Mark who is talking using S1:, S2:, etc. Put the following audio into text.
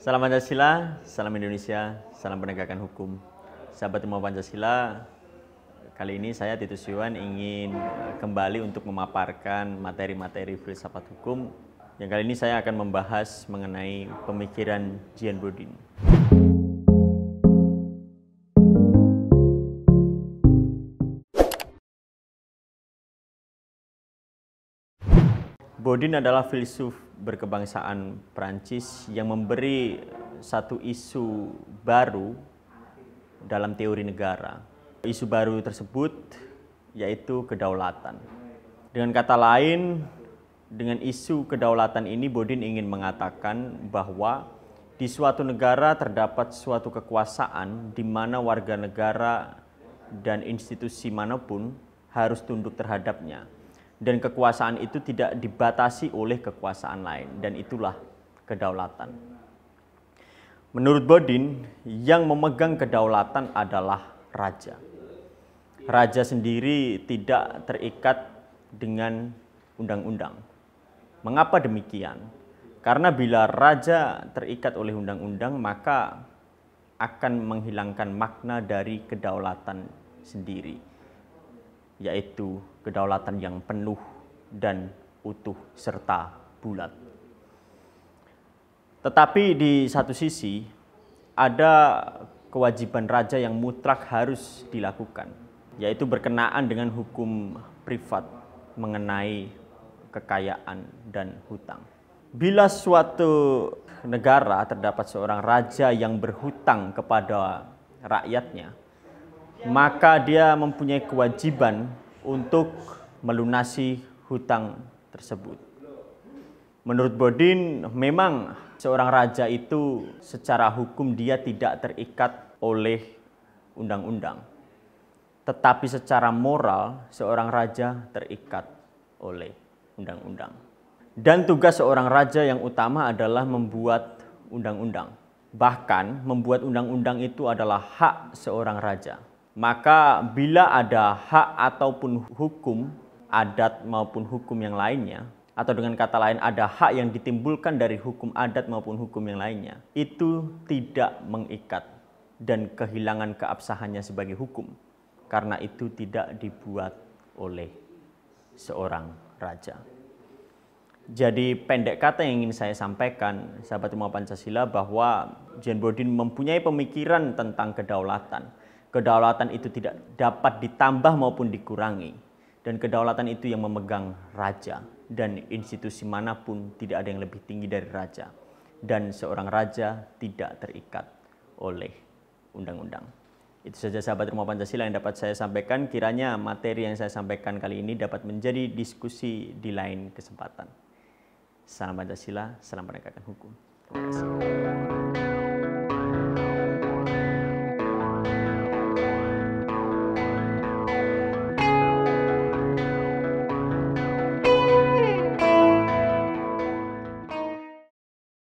S1: Salam Pancasila, salam Indonesia, salam penegakan hukum. Sahabat Timur Pancasila, kali ini saya Titus Yuan ingin eh, kembali untuk memaparkan materi-materi filsafat hukum. Yang kali ini saya akan membahas mengenai pemikiran Jean Bodin. Bodin adalah filsuf berkebangsaan Prancis yang memberi satu isu baru dalam teori negara. Isu baru tersebut yaitu kedaulatan. Dengan kata lain, dengan isu kedaulatan ini Bodin ingin mengatakan bahwa di suatu negara terdapat suatu kekuasaan di mana warga negara dan institusi manapun harus tunduk terhadapnya dan kekuasaan itu tidak dibatasi oleh kekuasaan lain dan itulah kedaulatan. Menurut Bodin, yang memegang kedaulatan adalah raja. Raja sendiri tidak terikat dengan undang-undang. Mengapa demikian? Karena bila raja terikat oleh undang-undang, maka akan menghilangkan makna dari kedaulatan sendiri yaitu kedaulatan yang penuh dan utuh serta bulat. Tetapi di satu sisi ada kewajiban raja yang mutlak harus dilakukan, yaitu berkenaan dengan hukum privat mengenai kekayaan dan hutang. Bila suatu negara terdapat seorang raja yang berhutang kepada rakyatnya, maka dia mempunyai kewajiban untuk melunasi hutang tersebut. Menurut Bodin, memang seorang raja itu secara hukum dia tidak terikat oleh undang-undang. Tetapi secara moral, seorang raja terikat oleh undang-undang. Dan tugas seorang raja yang utama adalah membuat undang-undang. Bahkan membuat undang-undang itu adalah hak seorang raja. Maka bila ada hak ataupun hukum, adat maupun hukum yang lainnya, atau dengan kata lain ada hak yang ditimbulkan dari hukum adat maupun hukum yang lainnya, itu tidak mengikat dan kehilangan keabsahannya sebagai hukum. Karena itu tidak dibuat oleh seorang raja. Jadi pendek kata yang ingin saya sampaikan, sahabat semua Pancasila, bahwa Jean Bodin mempunyai pemikiran tentang kedaulatan Kedaulatan itu tidak dapat ditambah maupun dikurangi. Dan kedaulatan itu yang memegang raja. Dan institusi manapun tidak ada yang lebih tinggi dari raja. Dan seorang raja tidak terikat oleh undang-undang. Itu saja sahabat rumah Pancasila yang dapat saya sampaikan. Kiranya materi yang saya sampaikan kali ini dapat menjadi diskusi di lain kesempatan. Salam Pancasila, salam penegakan hukum. Terima kasih.